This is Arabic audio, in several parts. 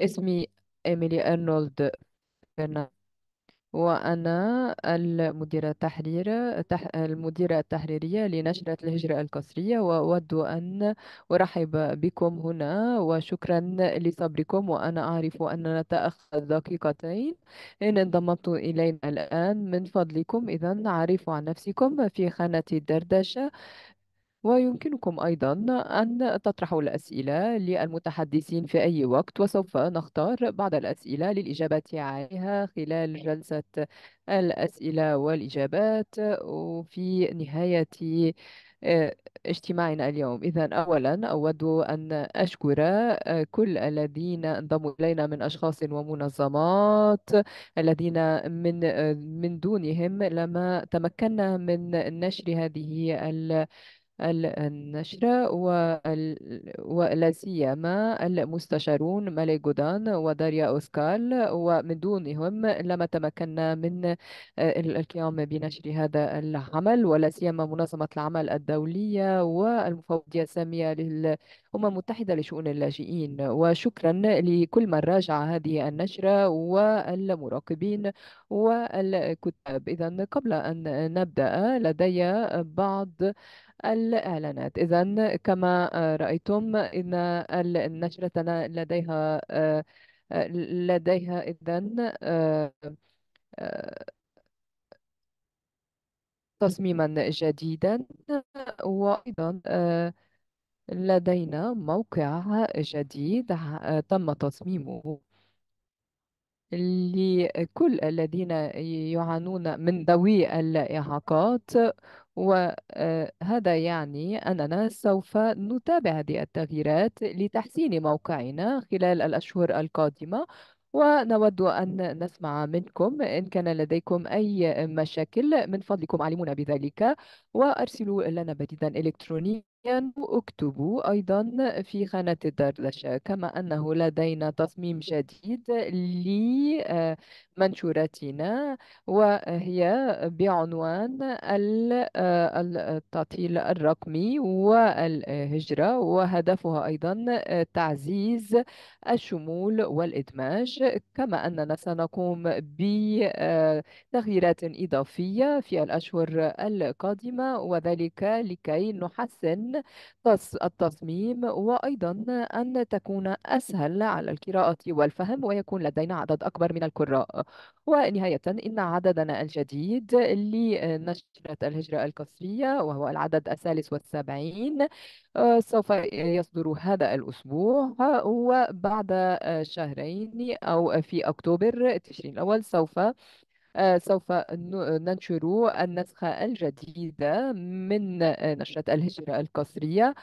اسمي إيميلي أرنولد فرنانديز وأنا المديرة التحرير تح... المديرة التحريرية لنشرة الهجرة القصرية وأود أن أرحب بكم هنا وشكرا لصبركم وأنا أعرف أننا نتأخر دقيقتين إن انضممت إلينا الآن من فضلكم إذا عرفوا عن نفسكم في خانة الدردشة ويمكنكم أيضا أن تطرحوا الأسئلة للمتحدثين في أي وقت وسوف نختار بعض الأسئلة للإجابة عليها خلال جلسة الأسئلة والإجابات في نهاية آه، اجتماعنا اليوم إذا أولا أود أن أشكر آه، كل الذين انضموا إلينا من أشخاص ومنظمات الذين من آه، من دونهم لما تمكنا من نشر هذه النشر ولا سيما المستشارون مالي جودان وداريا أوسكال ومن دونهم لما تمكنا من آه، القيام بنشر هذا العمل ولا سيما منظمة العمل الدولية والمفوضية السامية للأمم المتحدة لشؤون اللاجئين وشكرا لكل من راجع هذه النشرة والمراقبين والكتاب إذا قبل أن نبدأ لدي بعض الإعلانات إذا كما آه، رأيتم إن النشرة لديها آه، آه، لديها إذا تصميما جديدا وأيضا لدينا موقع جديد تم تصميمه لكل الذين يعانون من ذوي الإعاقات وهذا يعني أننا سوف نتابع هذه التغييرات لتحسين موقعنا خلال الأشهر القادمة ونود أن نسمع منكم إن كان لديكم أي مشاكل من فضلكم علمونا بذلك وأرسلوا لنا بريدا إلكترونيا اكتبوا أيضا في خانة الدردشة كما أنه لدينا تصميم جديد لمنشوراتنا وهي بعنوان التعطيل الرقمي والهجرة وهدفها أيضا تعزيز الشمول والإدماج كما أننا سنقوم بتغييرات إضافية في الأشهر القادمة وذلك لكي نحسن التصميم وأيضا أن تكون أسهل على القراءة والفهم ويكون لدينا عدد أكبر من القراء ونهاية إن عددنا الجديد لنشرة الهجرة القصرية وهو العدد الثالث والسبعين آه، سوف يصدر هذا الأسبوع وبعد آه، شهرين أو في أكتوبر تشرين الأول سوف آه، سوف ننشر النسخة الجديدة من آه، نشرة الهجرة القصرية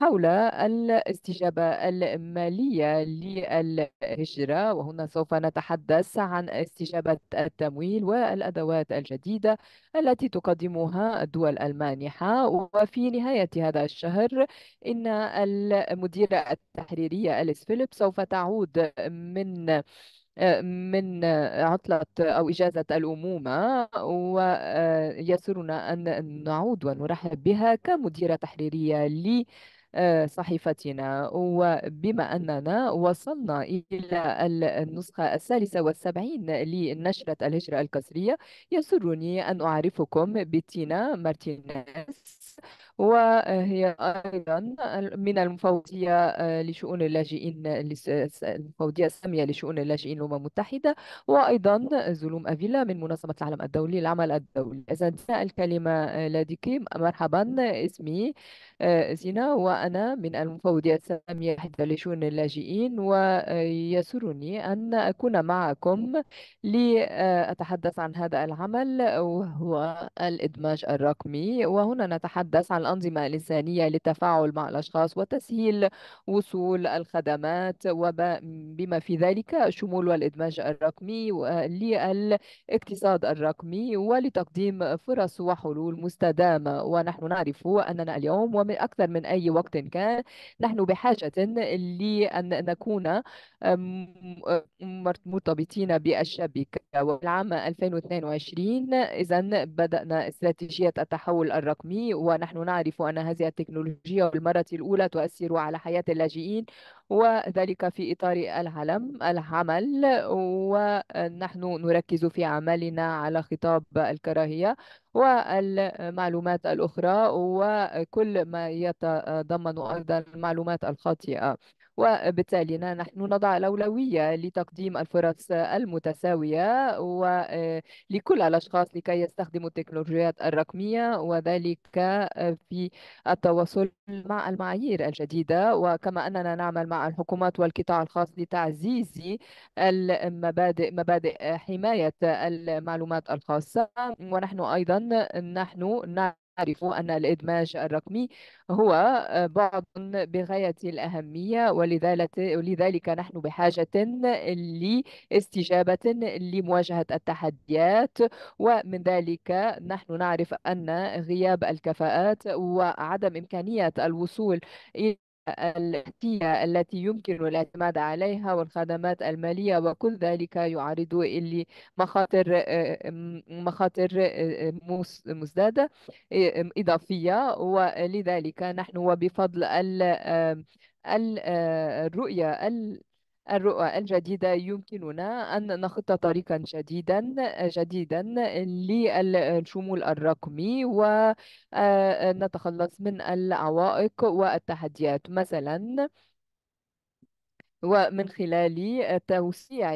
حول الاستجابة المالية للهجرة وهنا سوف نتحدث عن استجابة التمويل والأدوات الجديدة التي تقدمها الدول المانحة وفي نهاية هذا الشهر إن المديرة التحريرية أليس فيليب سوف تعود من من عطلة أو إجازة الأمومة ويسرنا أن نعود ونرحب بها كمديرة تحريرية لصحيفتنا وبما أننا وصلنا إلى النسخة الثالثة والسبعين لنشرة الهجرة الكسرية يسرني أن أعرفكم بتينا مارتينيز وهي أيضا من المفوضية آه، لشؤون اللاجئين المفوضية السامية لشؤون اللاجئين الأمم المتحدة وأيضا زلوم أفيلا من منظمة العالم الدولي للعمل الدولي إذا الكلمة آه، لديك مرحبا اسمي آه، زينة وأنا من المفوضية السامية لشؤون اللاجئين ويسرني أن أكون معكم لأتحدث عن هذا العمل وهو الإدماج الرقمي وهنا نتحدث عن الأنظمة الإنسانية للتفاعل مع الأشخاص وتسهيل وصول الخدمات وبما في ذلك شمول والإدماج الرقمي للاقتصاد الرقمي ولتقديم فرص وحلول مستدامة ونحن نعرف أننا اليوم ومن أكثر من أي وقت كان نحن بحاجة لأن نكون مرتبطين بالشبكة والعام 2022 إذا بدأنا استراتيجية التحول الرقمي ونحن نعرف نعرف أن هذه التكنولوجيا بالمرة الأولى تؤثر على حياة اللاجئين وذلك في إطار العلم العمل ونحن نركز في عملنا على خطاب الكراهية والمعلومات الأخرى وكل ما يتضمن أيضا المعلومات الخاطئة وبالتالي نحن نضع الأولوية لتقديم الفرص المتساوية آه، لكل الأشخاص لكي يستخدموا التكنولوجيات الرقمية وذلك آه، في التواصل مع المعايير الجديدة وكما أننا نعمل مع الحكومات والقطاع الخاص لتعزيز المبادئ مبادئ آه، حماية المعلومات الخاصة ونحن أيضا نحن نعمل نعرف أن الإدماج الرقمي هو آه، بعد بغاية الأهمية ولذلك نحن بحاجة لاستجابة لمواجهة التحديات ومن ذلك نحن نعرف أن غياب الكفاءات وعدم إمكانية الوصول إلى الآتية التي يمكن الاعتماد عليها والخدمات المالية وكل ذلك يعرض إلي مخاطر آه، مخاطر آه، مزدادة آه، إضافية ولذلك نحن وبفضل الرؤية الرؤى الجديدة يمكننا أن نخط طريقا جديدا جديدا للشمول الرقمي ونتخلص آه، من العوائق والتحديات مثلا ومن خلال توسيع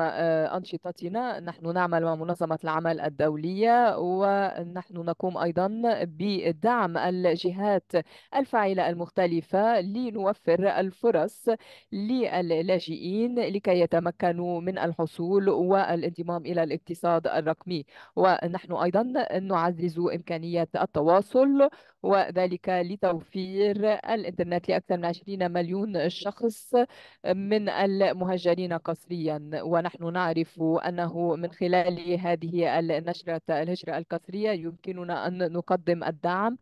آه، أنشطتنا نحن نعمل مع منظمة العمل الدولية ونحن نقوم أيضا بدعم الجهات الفاعلة المختلفة لنوفر الفرص للاجئين لكي يتمكنوا من الحصول والانضمام إلى الاقتصاد الرقمي ونحن أيضا نعزز إمكانية التواصل وذلك لتوفير الإنترنت لأكثر من 20 مليون شخص من المهجرين قسريا ونحن نعرف أنه من خلال هذه النشرة الهجرة القسرية يمكننا أن نقدم الدعم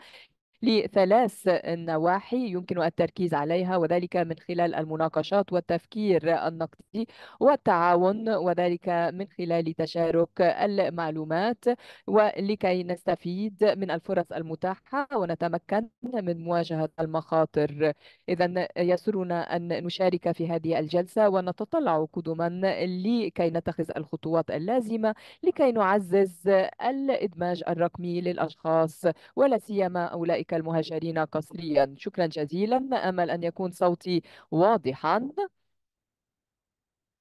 لثلاث نواحي يمكن التركيز عليها وذلك من خلال المناقشات والتفكير النقدي والتعاون وذلك من خلال تشارك المعلومات ولكي نستفيد من الفرص المتاحة ونتمكن من مواجهة المخاطر إذا يسرنا أن نشارك في هذه الجلسة ونتطلع قدما لكي نتخذ الخطوات اللازمة لكي نعزز الإدماج الرقمي للأشخاص ولا سيما أولئك أولئك المهاجرين قسريا شكرا جزيلا أمل أن يكون صوتي واضحا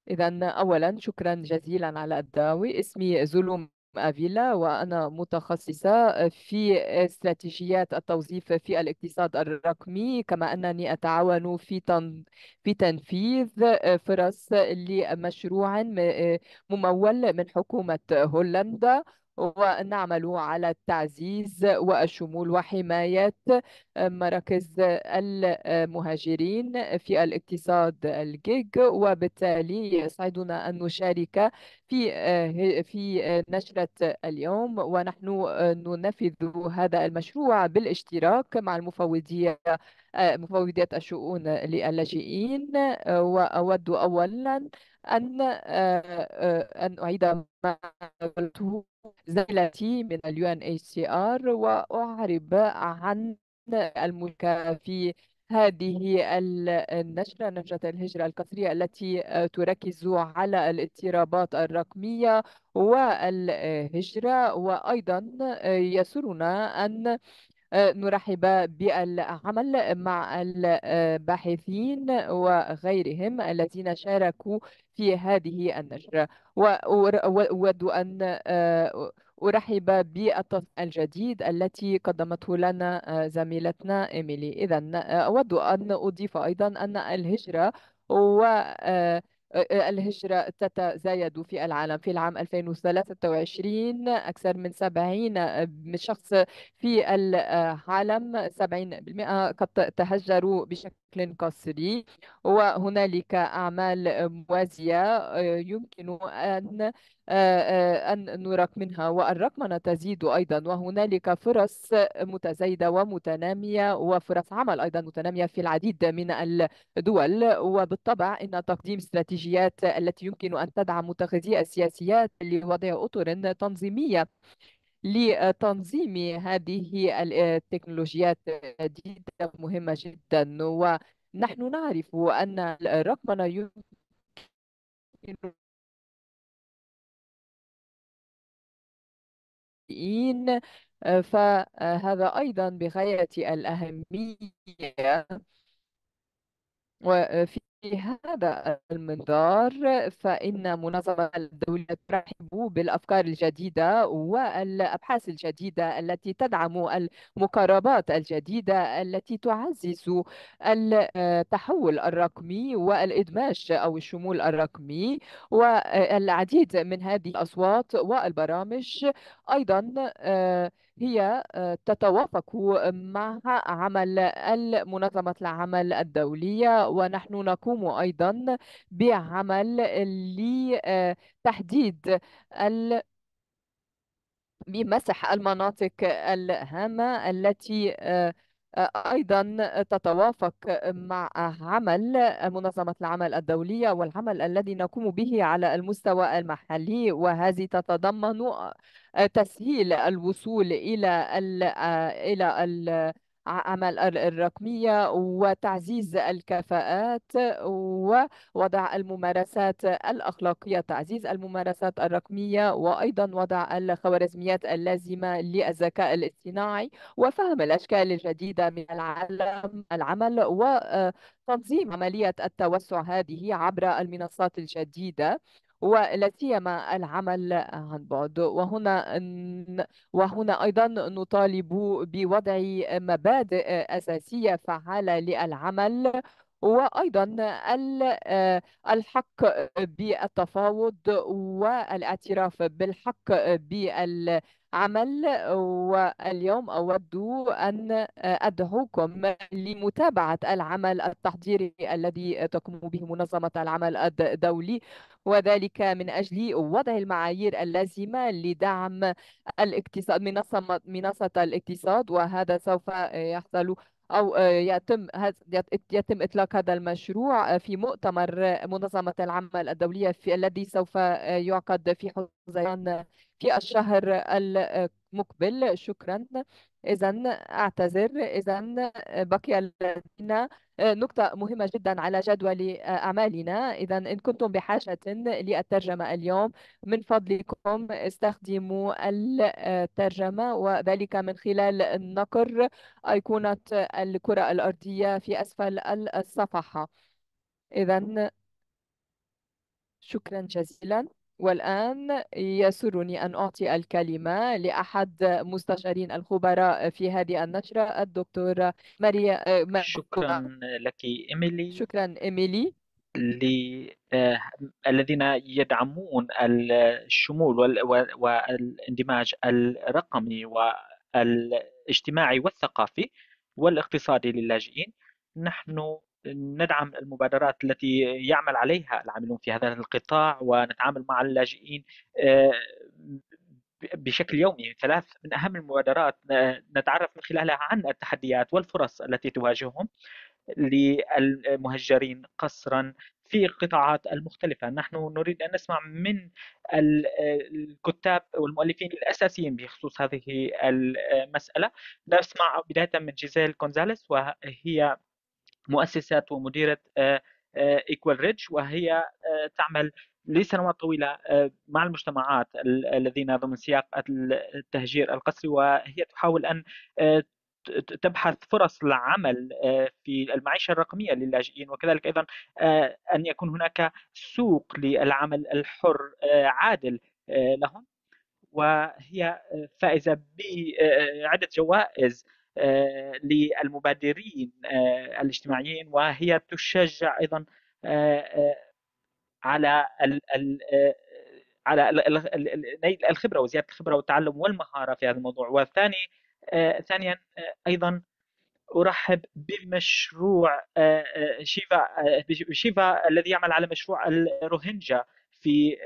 إذا أولا شكرا جزيلا على الدعوة اسمي زلوم أفيلا وأنا متخصصة في استراتيجيات التوظيف في الاقتصاد الرقمي كما أنني أتعاون في تن... في تنفيذ فرص لمشروع ممول من حكومة هولندا ونعمل على التعزيز والشمول وحماية مراكز المهاجرين في الاقتصاد الجيج وبالتالي يسعدنا أن نشارك في في نشرة اليوم ونحن ننفذ هذا المشروع بالاشتراك مع المفوضية مفوضية الشؤون للاجئين وأود أولا أن آه، آه، أن أعيد ما قلته زميلتي من سي ار وأعرب عن الملك في هذه النشرة نشرة الهجرة القصرية التي تركز على الاضطرابات الرقمية والهجرة وأيضا يسرنا أن نرحب بالعمل مع الباحثين وغيرهم الذين شاركوا في هذه النشرة وأود أن آه، أرحب بالتصميم الجديد التي قدمته لنا آه، زميلتنا إيميلي إذا آه، أود أن أضيف أيضا أن الهجرة و آه، آه، الهجرة تتزايد في العالم في العام 2023 أكثر من 70 آه، شخص في العالم 70% قد تهجروا بشكل قصري وهنالك أعمال موازية يمكن أن آه، آه، أن نراك منها والرقمنة تزيد أيضا وهنالك فرص متزايدة ومتنامية وفرص عمل أيضا متنامية في العديد من الدول وبالطبع إن تقديم استراتيجيات التي يمكن أن تدعم متخذي السياسيات لوضع أطر تنظيمية لتنظيم هذه التكنولوجيات الجديدة مهمة جدا ونحن نعرف أن الرقمنة يمكن اللاجئين آه، فهذا أيضا بغاية الأهمية وفي آه، هذا المنظار فإن منظمة الدولة ترحب بالأفكار الجديدة والأبحاث الجديدة التي تدعم المقاربات الجديدة التي تعزز التحول الرقمي والإدماج أو الشمول الرقمي والعديد من هذه الأصوات والبرامج أيضا آه، هي آه، تتوافق مع عمل المنظمة العمل الدولية ونحن نقوم أيضا بعمل لتحديد آه، ال بمسح المناطق الهامة التي آه، أيضا تتوافق مع عمل منظمة العمل الدولية والعمل الذي نقوم به على المستوى المحلي وهذه تتضمن تسهيل الوصول إلى الـ إلى الـ عمل الرقمية وتعزيز الكفاءات ووضع الممارسات الأخلاقية تعزيز الممارسات الرقمية وأيضا وضع الخوارزميات اللازمة للذكاء الاصطناعي وفهم الأشكال الجديدة من العالم العمل وتنظيم آه، عملية التوسع هذه عبر المنصات الجديدة ولا سيما العمل عن بعد وهنا وهنا ايضا نطالب بوضع مبادئ اساسيه فعاله للعمل وأيضا آه، الحق بالتفاوض والاعتراف بالحق بال عمل واليوم أود أن أدعوكم لمتابعة العمل التحضيري الذي تقوم به منظمة العمل الدولي وذلك من أجل وضع المعايير اللازمة لدعم الاقتصاد منصة, منصة الاقتصاد وهذا سوف يحصل أو آه، يتم يتم إطلاق هذا المشروع آه، في مؤتمر آه، منظمة العمل الدولية في الذي سوف يعقد في حزيران في الشهر مقبل شكرا إذا أعتذر إذا بقي لدينا آه، نقطة مهمة جدا على جدول آه، أعمالنا إذا إن كنتم بحاجة للترجمة اليوم من فضلكم استخدموا الترجمة وذلك من خلال نقر أيقونة الكرة الأرضية في أسفل الصفحة إذا شكرا جزيلا والآن يسرني أن أعطي الكلمة لأحد مستشارين الخبراء في هذه النشرة الدكتورة آه، ماريا شكرا لك إيميلي شكرا إيميلي آه، الذين يدعمون الشمول والاندماج الرقمي والاجتماعي والثقافي والاقتصادي للاجئين نحن ندعم المبادرات التي يعمل عليها العاملون في هذا القطاع ونتعامل مع اللاجئين آه، بشكل يومي ثلاث من أهم المبادرات نتعرف من خلالها عن التحديات والفرص التي تواجههم للمهجرين قصرا في القطاعات المختلفة نحن نريد أن نسمع من الكتاب والمؤلفين الأساسيين بخصوص هذه المسألة نسمع بداية من جيزيل كونزاليس وهي مؤسسة ومديرة ايكوال آه، آه، ريدج وهي آه، تعمل لسنوات طويلة مع المجتمعات الذين ضمن سياق التهجير القسري وهي تحاول أن تبحث فرص العمل في المعيشة الرقمية للاجئين وكذلك أيضا أن يكون هناك سوق للعمل الحر عادل لهم وهي فائزة بعدة جوائز آه، للمبادرين آه، الاجتماعيين وهي تشجع ايضا آه، على على نيل الخبره وزياده الخبره والتعلم والمهاره في هذا الموضوع والثاني ثانيا ايضا ارحب بمشروع شيفا شيفا الذي يعمل على مشروع الروهينجا في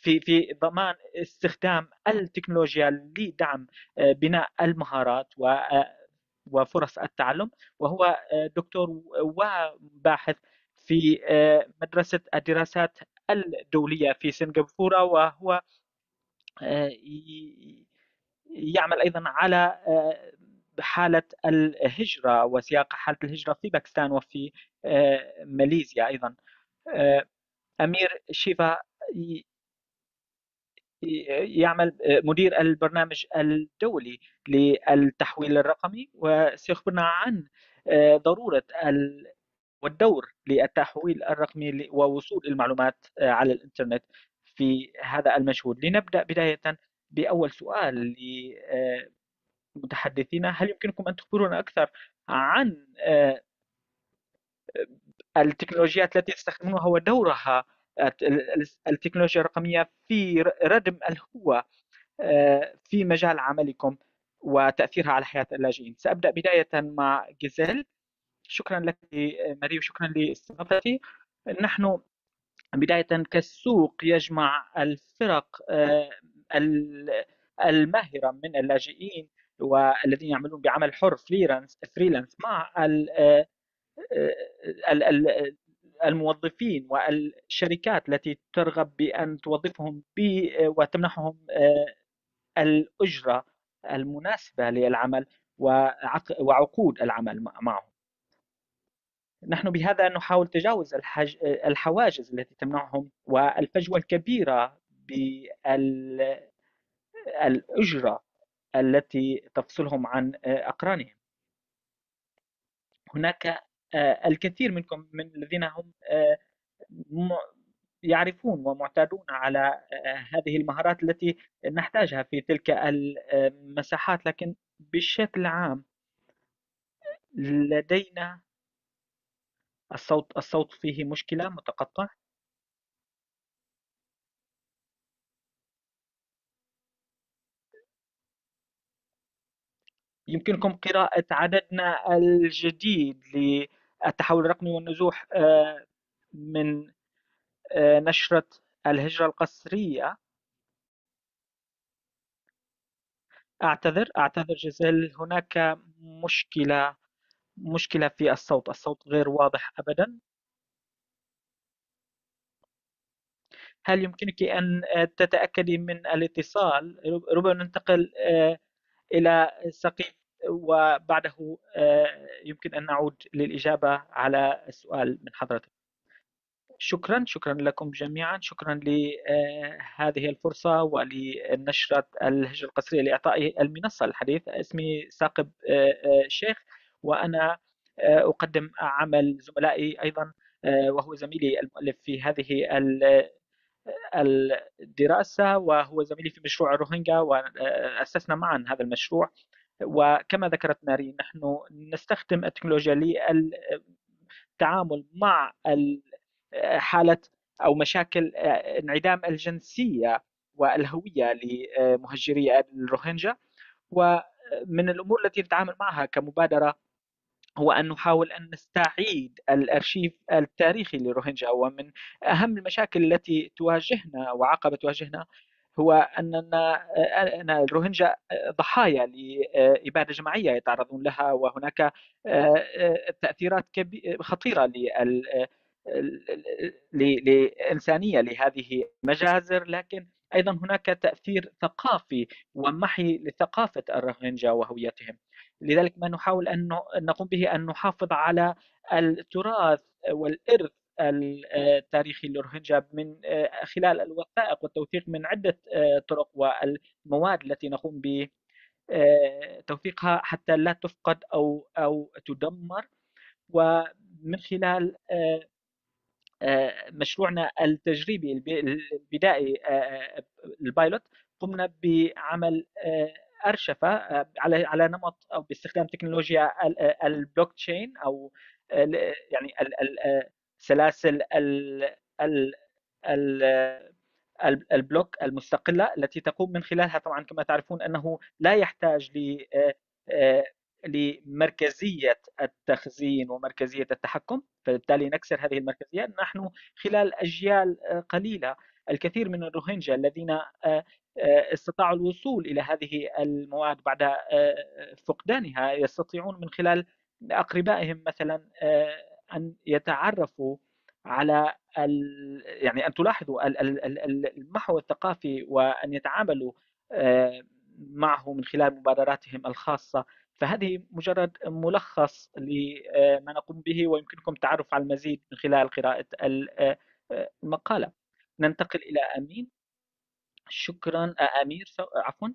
في في ضمان استخدام التكنولوجيا لدعم آه، بناء المهارات و آه، وفرص التعلم وهو آه، دكتور وباحث في مدرسة الدراسات الدولية في سنغافورة وهو يعمل أيضا على حالة الهجرة وسياق حالة الهجرة في باكستان وفي ماليزيا أيضا أمير شيفا يعمل آه، مدير البرنامج الدولي للتحويل الرقمي وسيخبرنا عن آه، ضروره والدور للتحويل الرقمي ووصول المعلومات آه، على الانترنت في هذا المجهود لنبدا بدايه باول سؤال لمتحدثينا هل يمكنكم ان تخبرونا اكثر عن التكنولوجيات التي تستخدمونها ودورها التكنولوجيا الرقميه في ردم الهوه آه، في مجال عملكم وتاثيرها على حياه اللاجئين سابدا بدايه مع جيزيل شكرا لك آه، ماري وشكرا لاستضافتي نحن بدايه كالسوق يجمع الفرق آه، الماهره من اللاجئين والذين يعملون بعمل حر فريلانس فريلانس مع الموظفين والشركات التي ترغب بأن توظفهم وتمنحهم آه، الأجرة المناسبة للعمل وعقود العمل معهم نحن بهذا نحاول تجاوز الحواجز التي تمنعهم والفجوة الكبيرة بالأجرة التي تفصلهم عن آه، أقرانهم هناك آه، الكثير منكم من الذين هم آه، يعرفون ومعتادون على آه، هذه المهارات التي نحتاجها في تلك المساحات لكن بشكل عام لدينا الصوت الصوت فيه مشكلة متقطع يمكنكم قراءة عددنا الجديد ل التحول الرقمي والنزوح آه، من آه، نشرة الهجرة القسرية أعتذر أعتذر جزيل هناك مشكلة مشكلة في الصوت الصوت غير واضح أبدا هل يمكنك أن تتأكدي من الاتصال ربما ننتقل آه، إلى سقيف وبعده آه، يمكن أن نعود للإجابة على السؤال من حضرتك شكرا شكرا لكم جميعا شكرا لهذه آه، الفرصة ولنشرة الهجرة القصرية لإعطاء المنصة الحديث اسمي ساقب آه، شيخ وأنا أقدم عمل زملائي أيضا وهو زميلي المؤلف في هذه الدراسة وهو زميلي في مشروع الروهينجا وأسسنا معا هذا المشروع وكما ذكرت ماري نحن نستخدم التكنولوجيا للتعامل مع حالة أو مشاكل آه، انعدام الجنسية والهوية لمهجري الروهينجا ومن الأمور التي نتعامل معها كمبادرة هو أن نحاول أن نستعيد الأرشيف التاريخي للروهينجا ومن أهم المشاكل التي تواجهنا وعقبة تواجهنا هو اننا آه، ان الروهينجا آه، ضحايا لاباده جماعيه يتعرضون لها وهناك آه، تاثيرات خطيره للانسانيه لهذه المجازر لكن ايضا هناك تاثير ثقافي ومحي لثقافه الرهينجا وهويتهم لذلك ما نحاول ان نقوم به ان نحافظ على التراث والارث التاريخي للروهينجا من آه، خلال الوثائق والتوثيق من عدة آه، طرق والمواد التي نقوم بتوثيقها آه، حتى لا تفقد أو أو تدمر ومن خلال مشروعنا التجريبي البدائي البايلوت قمنا بعمل ارشفه على على نمط او باستخدام تكنولوجيا البلوك تشين او يعني سلاسل ال ال ال البلوك المستقله التي تقوم من خلالها طبعا كما تعرفون انه لا يحتاج ل آه، آه، لمركزيه التخزين ومركزيه التحكم فبالتالي نكسر هذه المركزيه نحن خلال اجيال آه، قليله الكثير من الروهينجا الذين استطاعوا الوصول الى هذه المواد بعد فقدانها يستطيعون من خلال اقربائهم مثلا ان يتعرفوا على ال... يعني ان تلاحظوا المحو الثقافي وان يتعاملوا آه، معه من خلال مبادراتهم الخاصه فهذه مجرد ملخص لما آه، نقوم به ويمكنكم التعرف على المزيد من خلال قراءه آه، المقاله ننتقل الى امين شكرا امير عفوا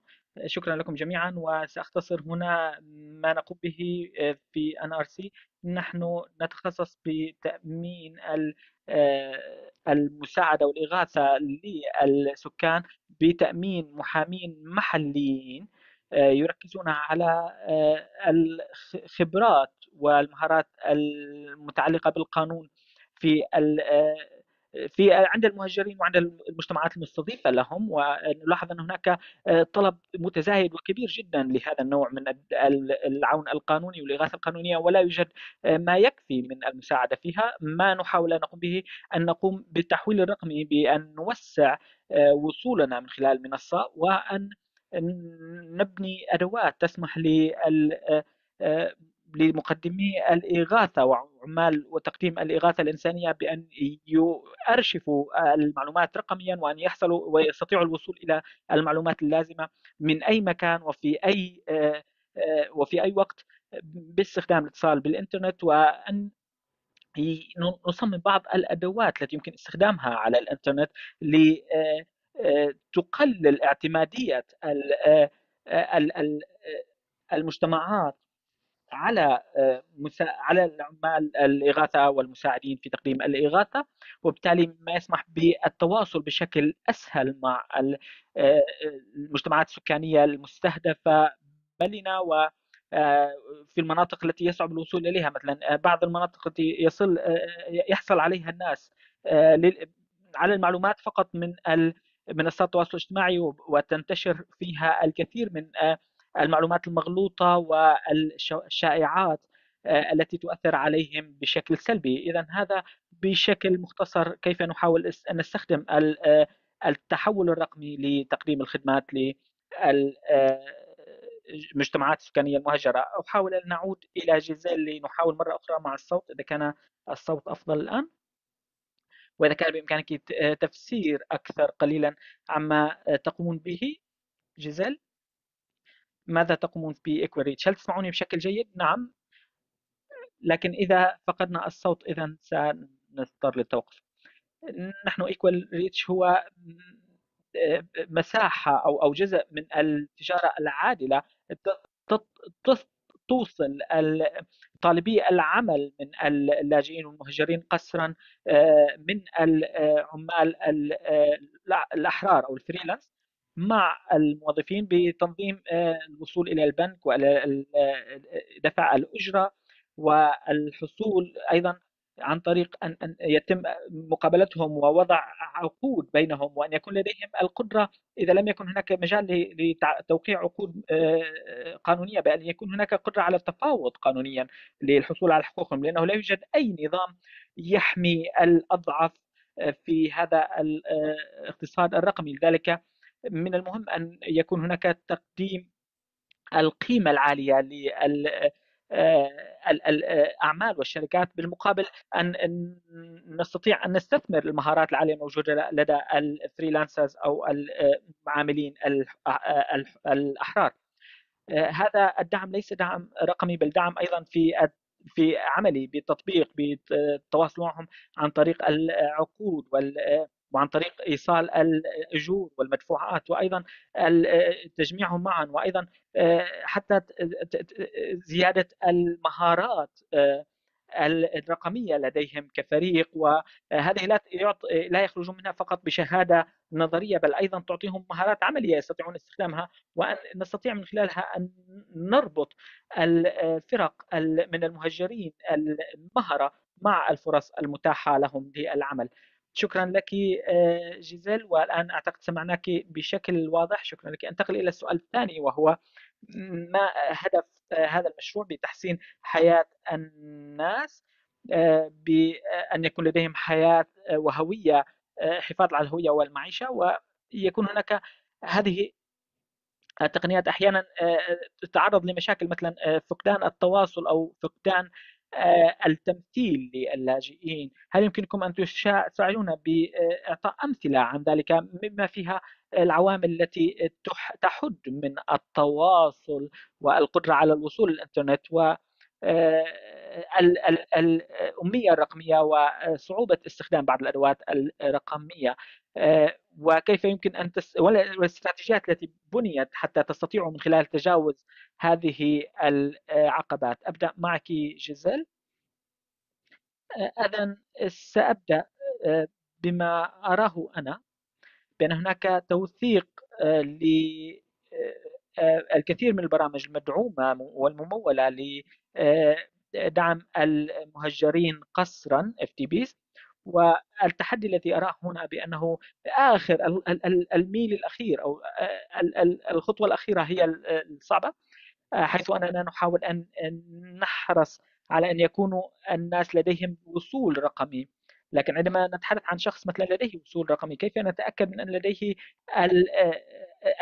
شكرا لكم جميعا وسأختصر هنا ما نقوم به آه، في ان ار سي نحن نتخصص بتأمين آه، المساعدة والإغاثة للسكان بتأمين محامين محليين آه، يركزون على الخبرات والمهارات المتعلقة بالقانون في في عند المهجرين وعند المجتمعات المستضيفه لهم ونلاحظ ان هناك آه، طلب متزايد وكبير جدا لهذا النوع من العون القانوني والاغاثه القانونيه ولا يوجد آه، ما يكفي من المساعده فيها ما نحاول ان نقوم به ان نقوم بالتحويل الرقمي بان نوسع آه، وصولنا من خلال المنصه وان نبني ادوات تسمح لل لمقدمي الإغاثة وعمال وتقديم الإغاثة الإنسانية بأن يرشفوا المعلومات رقميا وأن يحصلوا ويستطيعوا الوصول إلى المعلومات اللازمة من أي مكان وفي أي آه، وفي أي وقت باستخدام الاتصال بالإنترنت وأن نصمم بعض الأدوات التي يمكن استخدامها على الإنترنت لتقلل آه، آه، اعتمادية المجتمعات على آه، على العمال الاغاثه والمساعدين في تقديم الاغاثه وبالتالي ما يسمح بالتواصل بشكل اسهل مع آه، المجتمعات السكانيه المستهدفه بلنا و آه، في المناطق التي يصعب الوصول اليها مثلا بعض المناطق التي يصل يحصل عليها الناس على المعلومات فقط من منصات التواصل الاجتماعي وتنتشر فيها الكثير من المعلومات المغلوطه والشائعات آه، التي تؤثر عليهم بشكل سلبي اذا هذا بشكل مختصر كيف نحاول ان نستخدم آه، التحول الرقمي لتقديم الخدمات للمجتمعات آه، السكانيه المهجره احاول ان نعود الى جزال لنحاول مره اخرى مع الصوت اذا كان الصوت افضل الان واذا كان بامكانك تفسير اكثر قليلا عما تقومون به جزل ماذا تقومون بإكواريتش هل تسمعوني بشكل جيد؟ نعم لكن إذا فقدنا الصوت إذا سنضطر للتوقف نحن إيكوال ريتش هو مساحة أو أو جزء من التجارة العادلة توصل طالبي العمل من اللاجئين والمهجرين قسرا آه، من العمال آه، آه، الأحرار أو الفريلانس مع الموظفين بتنظيم آه، الوصول الى البنك آه، دفع الاجره والحصول ايضا عن طريق ان ان يتم مقابلتهم ووضع عقود بينهم وان يكون لديهم القدره اذا لم يكن هناك مجال لتوقيع عقود آه، قانونيه بان يكون هناك قدره على التفاوض قانونيا للحصول على حقوقهم لانه لا يوجد اي نظام يحمي الاضعف في هذا الاقتصاد الرقمي لذلك من المهم أن يكون هناك تقديم القيمة العالية لل آه، الاعمال والشركات بالمقابل ان نستطيع ان نستثمر المهارات العاليه الموجوده لدى الفريلانسرز او العاملين آه، آه، الاحرار هذا الدعم ليس دعم رقمي بل دعم ايضا في في عملي بالتطبيق بالتواصل معهم عن طريق العقود وال وعن طريق ايصال الاجور والمدفوعات وايضا تجميعهم معا وايضا آه، حتى زياده المهارات آه، الرقميه لديهم كفريق وهذه لا لا يخرجون منها فقط بشهاده نظريه بل ايضا تعطيهم مهارات عمليه يستطيعون استخدامها وان نستطيع من خلالها ان نربط الفرق من المهجرين المهره مع الفرص المتاحه لهم للعمل. شكرا لك آه، جيزيل والآن أعتقد سمعناك بشكل واضح شكرا لك أنتقل إلى السؤال الثاني وهو ما هدف آه، هذا المشروع بتحسين حياة الناس آه، بأن يكون لديهم حياة وهوية حفاظ على الهوية والمعيشة ويكون هناك هذه التقنيات أحيانا تتعرض لمشاكل مثلا فقدان التواصل أو فقدان آه، التمثيل للاجئين هل يمكنكم أن تساعدونا بإعطاء أمثلة عن ذلك مما فيها العوامل التي تحد من التواصل والقدرة على الوصول للإنترنت و آه، الأمية الرقمية وصعوبة استخدام بعض الأدوات الرقمية آه، وكيف يمكن أن تس... والاستراتيجيات التي بنيت حتى تستطيعوا من خلال تجاوز هذه العقبات أبدأ معك جيزيل آه، إذا سأبدأ بما أراه أنا بأن هناك توثيق ل الكثير من البرامج المدعومة والممولة آه، دعم المهجرين قسرا اف تي بيز والتحدي الذي اراه هنا بانه اخر الميل الاخير او آه، الخطوه الاخيره هي الصعبه آه، حيث اننا نحاول ان نحرص على ان يكونوا الناس لديهم وصول رقمي لكن عندما نتحدث عن شخص مثلا لديه وصول رقمي كيف نتاكد من ان لديه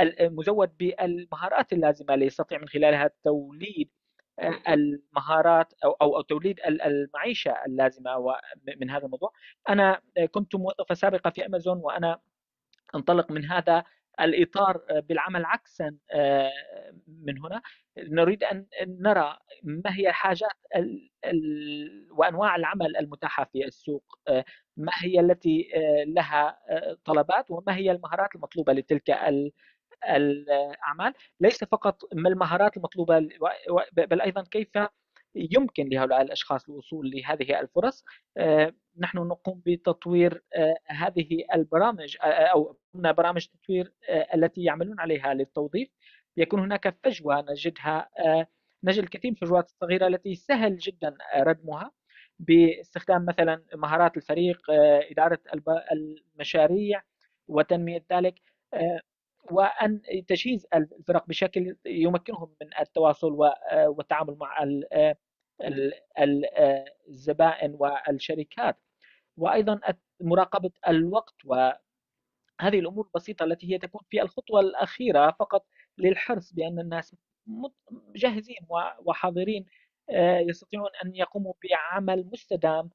المزود بالمهارات اللازمه ليستطيع من خلالها توليد آه، المهارات او او, أو توليد المعيشه اللازمه من هذا الموضوع انا آه، كنت موظفه سابقه في امازون وانا انطلق من هذا الاطار آه، بالعمل عكسا من هنا نريد ان نرى ما هي الحاجات وانواع العمل المتاحه في السوق ما هي التي لها طلبات وما هي المهارات المطلوبه لتلك الاعمال ليس فقط ما المهارات المطلوبه بل ايضا كيف يمكن لهؤلاء الاشخاص الوصول لهذه الفرص آه، نحن نقوم بتطوير آه، هذه البرامج آه، او برامج تطوير التي يعملون عليها للتوظيف يكون هناك فجوه نجدها نجد الكثير من الفجوات الصغيره التي سهل جدا ردمها باستخدام مثلا مهارات الفريق اداره المشاريع وتنميه ذلك وان تجهيز الفرق بشكل يمكنهم من التواصل والتعامل مع الزبائن والشركات وايضا مراقبه الوقت وهذه الامور البسيطه التي هي تكون في الخطوه الاخيره فقط للحرص بان الناس جاهزين وحاضرين يستطيعون ان يقوموا بعمل مستدام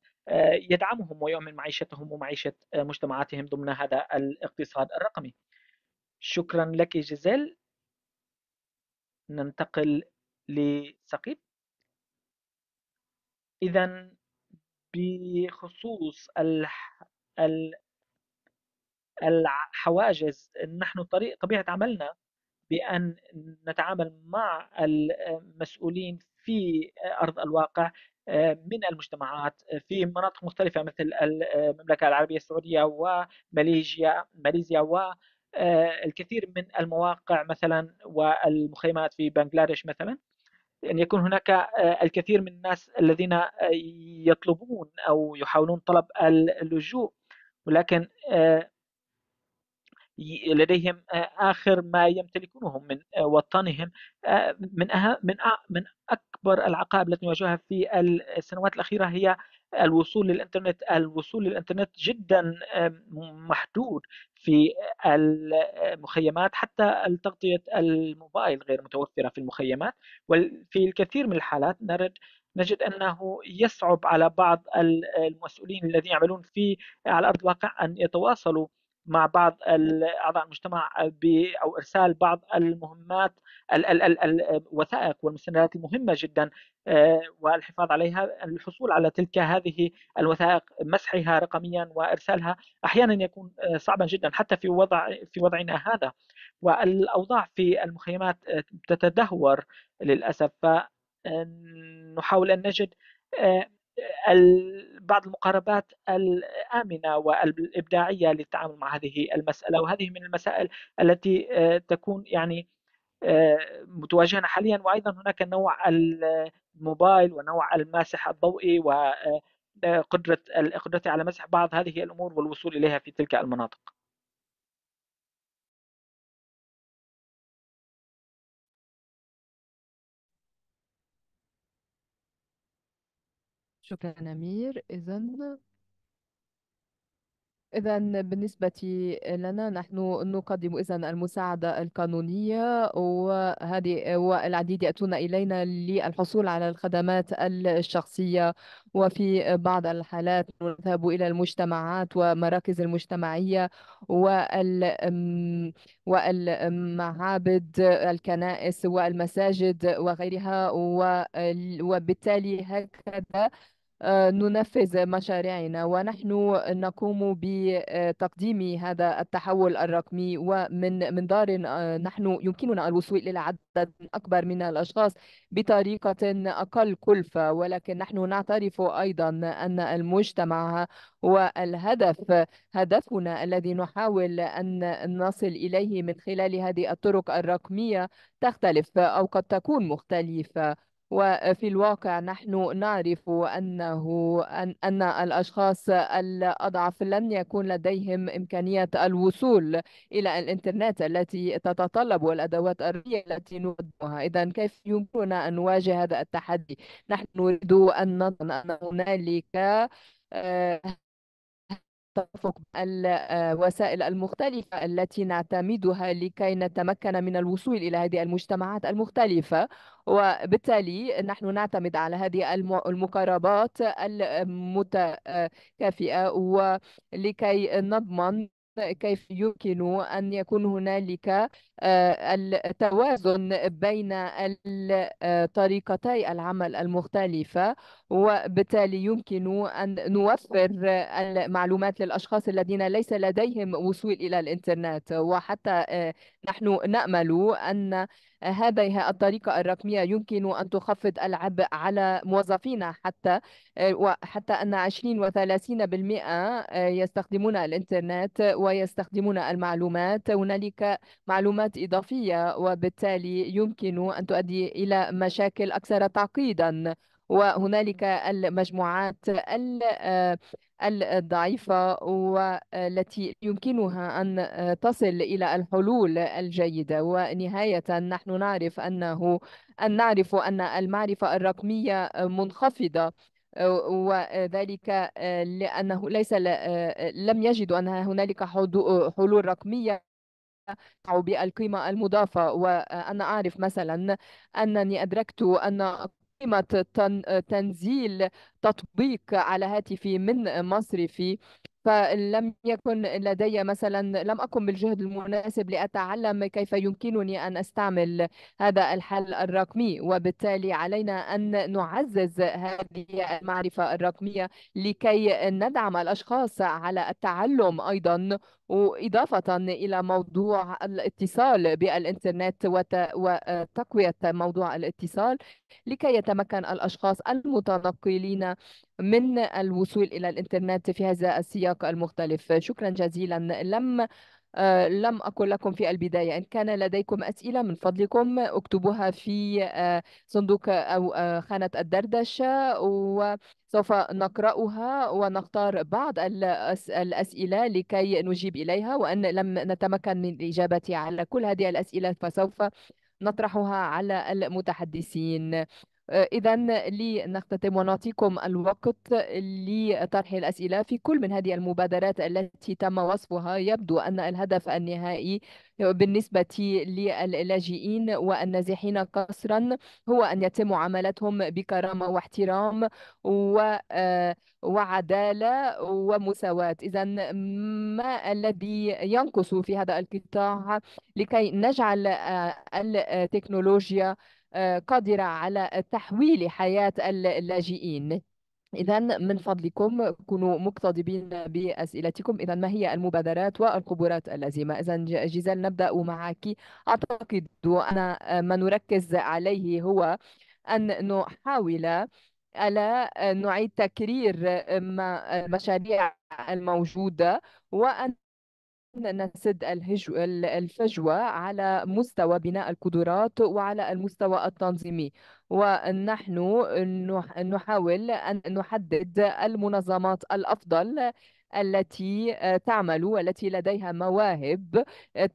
يدعمهم ويؤمن معيشتهم ومعيشه مجتمعاتهم ضمن هذا الاقتصاد الرقمي. شكرا لك جزيل ننتقل لثقيب إذا بخصوص ال... الحواجز نحن طريق طبيعة عملنا بأن نتعامل مع المسؤولين في أرض الواقع من المجتمعات في مناطق مختلفة مثل المملكة العربية السعودية وماليزيا ماليزيا و آه، الكثير من المواقع مثلا والمخيمات في بنغلاديش مثلا أن يكون هناك آه، الكثير من الناس الذين آه، يطلبون أو يحاولون طلب اللجوء ولكن لديهم آخر ما يمتلكونه من وطنهم من من من أكبر العقائب التي نواجهها في السنوات الأخيرة هي الوصول للإنترنت الوصول للإنترنت جدا محدود في المخيمات حتى تغطية الموبايل غير متوفرة في المخيمات وفي الكثير من الحالات نرد نجد انه يصعب على بعض المسؤولين الذين يعملون في على ارض الواقع ان يتواصلوا مع بعض اعضاء المجتمع او ارسال بعض المهمات الوثائق والمستندات المهمه جدا آه، والحفاظ عليها الحصول على تلك هذه الوثائق مسحها رقميا وارسالها احيانا يكون آه، صعبا جدا حتى في وضع في وضعنا هذا والاوضاع في المخيمات آه، تتدهور للاسف فنحاول ان نجد بعض المقاربات الآمنة والإبداعية للتعامل مع هذه المسألة وهذه من المسائل التي آه، تكون يعني آه، متواجهة حاليا وأيضا هناك نوع الموبايل ونوع الماسح الضوئي وقدرة آه، قدرتي على مسح بعض هذه الأمور والوصول إليها في تلك المناطق شكرا أمير إذا إذا بالنسبة لنا نحن نقدم إذا المساعدة القانونية وهذه والعديد يأتون إلينا للحصول على الخدمات الشخصية وفي بعض الحالات نذهب إلى المجتمعات ومراكز المجتمعية وال والمعابد الكنائس والمساجد وغيرها وبالتالي هكذا آه، ننفذ مشاريعنا ونحن نقوم بتقديم هذا التحول الرقمي ومن من دار آه، نحن يمكننا الوصول إلى عدد أكبر من الأشخاص بطريقة أقل كلفة ولكن نحن نعترف أيضا أن المجتمع هو الهدف هدفنا الذي نحاول أن نصل إليه من خلال هذه الطرق الرقمية تختلف أو قد تكون مختلفة وفي الواقع نحن نعرف أنه أن, الأشخاص الأضعف لن يكون لديهم إمكانية الوصول إلى الإنترنت التي تتطلب والأدوات الرية التي نقدمها إذا كيف يمكننا أن نواجه هذا التحدي؟ نحن نريد أن نضمن أن هنالك آه، التدفق الوسائل آه، المختلفة التي نعتمدها لكي نتمكن من الوصول إلى هذه المجتمعات المختلفة وبالتالي نحن نعتمد على هذه المقاربات المتكافئة ولكي نضمن كيف يمكن أن يكون هنالك آه، التوازن بين طريقتي العمل المختلفة وبالتالي يمكن أن نوفر المعلومات للأشخاص الذين ليس لديهم وصول إلى الإنترنت وحتى آه، نحن نأمل أن هذه الطريقة الرقمية يمكن أن تخفض العبء على موظفينا حتى وحتى أن 20 و 30% يستخدمون الإنترنت ويستخدمون المعلومات هنالك معلومات إضافية وبالتالي يمكن أن تؤدي إلى مشاكل أكثر تعقيدا وهنالك المجموعات آه، الضعيفة والتي يمكنها أن آه، تصل إلى الحلول الجيدة ونهاية نحن نعرف أنه أن نعرف أن المعرفة الرقمية منخفضة آه، وذلك لأنه ليس لم يجدوا أن هنالك حلول رقمية بالقيمة المضافة وأنا أعرف مثلا أنني أدركت أن قيمة تنزيل تطبيق على هاتفي من مصرفي فلم يكن لدي مثلا لم أقم بالجهد المناسب لأتعلم كيف يمكنني أن أستعمل هذا الحل الرقمي وبالتالي علينا أن نعزز هذه المعرفة الرقمية لكي ندعم الأشخاص على التعلم أيضا وإضافة إلى موضوع الاتصال بالإنترنت وتقوية موضوع الاتصال لكي يتمكن الأشخاص المتنقلين من الوصول إلى الإنترنت في هذا السياق المختلف شكرا جزيلا لم آه، لم أقل لكم في البداية إن كان لديكم أسئلة من فضلكم اكتبوها في آه، صندوق أو آه، خانة الدردشة وسوف نقرأها ونختار بعض الأسئلة لكي نجيب إليها وأن لم نتمكن من الإجابة على كل هذه الأسئلة فسوف نطرحها على المتحدثين إذا لنختتم ونعطيكم الوقت لطرح الأسئلة في كل من هذه المبادرات التي تم وصفها يبدو أن الهدف النهائي بالنسبة للاجئين والنازحين قسرا هو أن يتم معاملتهم بكرامة واحترام و آه، وعدالة ومساواة إذا ما الذي ينقص في هذا القطاع لكي نجعل آه، التكنولوجيا قادرة على تحويل حياة اللاجئين إذا من فضلكم كونوا مقتضبين بأسئلتكم إذا ما هي المبادرات والخبرات اللازمة إذا جيزال نبدأ معك أعتقد أن ما نركز عليه هو أن نحاول ألا نعيد تكرير المشاريع الموجودة وأن نسد الهجو الفجوة على مستوى بناء القدرات وعلى المستوى التنظيمي ونحن نحاول أن نحدد المنظمات الأفضل التي آه، تعمل والتي لديها مواهب آه،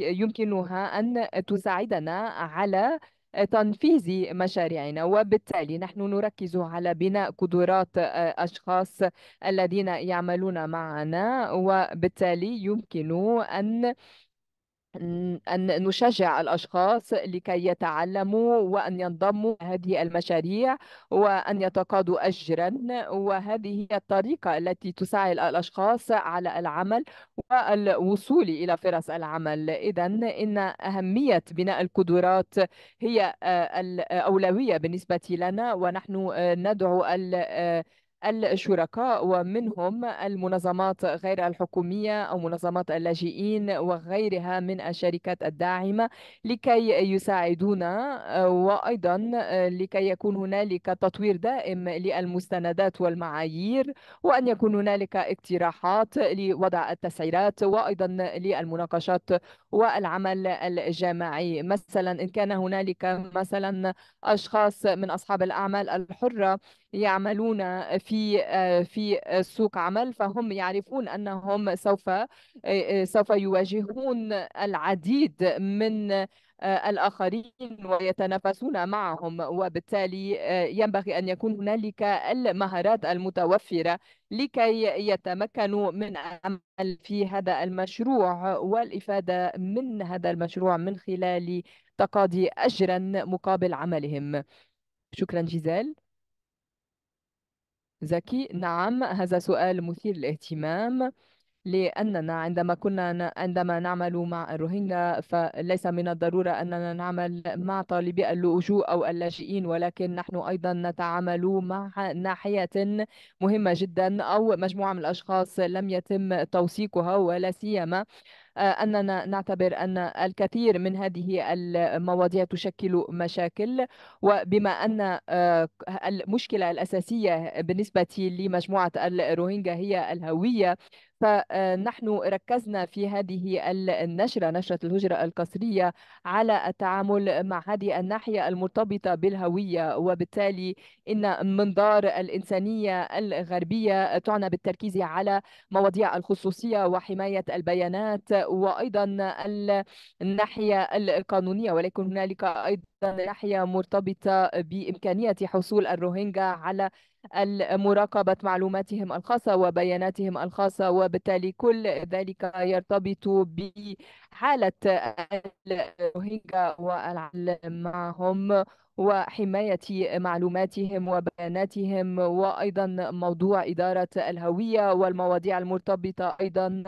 يمكنها أن تساعدنا على تنفيذ مشاريعنا وبالتالي نحن نركز على بناء قدرات آه، أشخاص الذين يعملون معنا وبالتالي يمكن أن أن نشجع الأشخاص لكي يتعلموا وأن ينضموا هذه المشاريع وأن يتقاضوا أجرا وهذه هي الطريقة التي تساعد الأشخاص على العمل والوصول إلى فرص العمل إذا إن أهمية بناء القدرات هي آه، الأولوية بالنسبة لنا ونحن آه، ندعو الشركاء ومنهم المنظمات غير الحكومية أو منظمات اللاجئين وغيرها من الشركات الداعمة لكي يساعدونا وأيضا لكي يكون هنالك تطوير دائم للمستندات والمعايير وأن يكون هنالك اقتراحات لوضع التسعيرات وأيضا للمناقشات والعمل الجماعي مثلا إن كان هنالك مثلا أشخاص من أصحاب الأعمال الحرة يعملون في في سوق عمل فهم يعرفون انهم سوف سوف يواجهون العديد من الآخرين ويتنافسون معهم وبالتالي ينبغي أن يكون هنالك المهارات المتوفرة لكي يتمكنوا من العمل في هذا المشروع والإفادة من هذا المشروع من خلال تقاضي أجرا مقابل عملهم شكرا جزال زكي نعم هذا سؤال مثير للاهتمام لأننا عندما كنا عندما نعمل مع الروهينجا فليس من الضرورة أننا نعمل مع طالبي اللجوء أو اللاجئين ولكن نحن أيضا نتعامل مع ناحية مهمة جدا أو مجموعة من الأشخاص لم يتم توثيقها ولا سيما آه، أننا نعتبر أن الكثير من هذه المواضيع تشكل مشاكل وبما أن آه، المشكلة الأساسية بالنسبة لمجموعة الروهينجا هي الهوية فنحن ركزنا في هذه النشرة نشرة الهجرة القسرية على التعامل مع هذه الناحية المرتبطة بالهوية وبالتالي إن منظار الإنسانية الغربية تعنى بالتركيز على مواضيع الخصوصية وحماية البيانات وأيضا الناحية القانونية ولكن هنالك أيضا ناحية مرتبطة بإمكانية حصول الروهينجا على مراقبة معلوماتهم الخاصة وبياناتهم الخاصة وبالتالي كل ذلك يرتبط بحالة الروهينجا والعمل معهم وحماية معلوماتهم وبياناتهم وأيضا موضوع إدارة الهوية والمواضيع المرتبطة أيضا